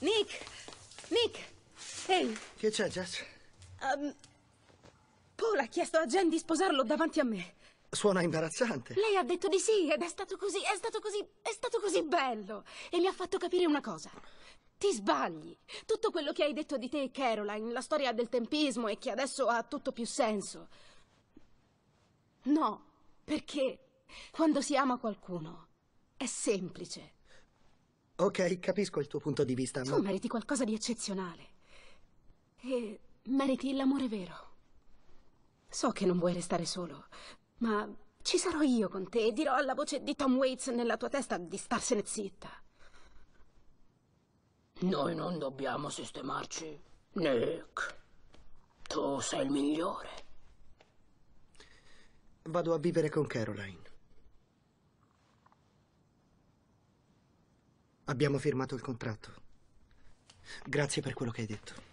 Nick! Nick! Ehi! Che c'è, Jess? Um, Paul ha chiesto a Jen di sposarlo davanti a me. Suona imbarazzante. Lei ha detto di sì ed è stato così, è stato così, è stato così bello. E mi ha fatto capire una cosa. Ti sbagli. Tutto quello che hai detto di te e Caroline, la storia del tempismo e che adesso ha tutto più senso. No, perché quando si ama qualcuno è semplice. Ok, capisco il tuo punto di vista, ma... Tu meriti qualcosa di eccezionale. E meriti l'amore vero. So che non vuoi restare solo, ma ci sarò io con te e dirò alla voce di Tom Waits nella tua testa di starsene zitta. Noi non dobbiamo sistemarci, Nick. Tu sei il migliore. Vado a vivere con Caroline. Abbiamo firmato il contratto. Grazie per quello che hai detto.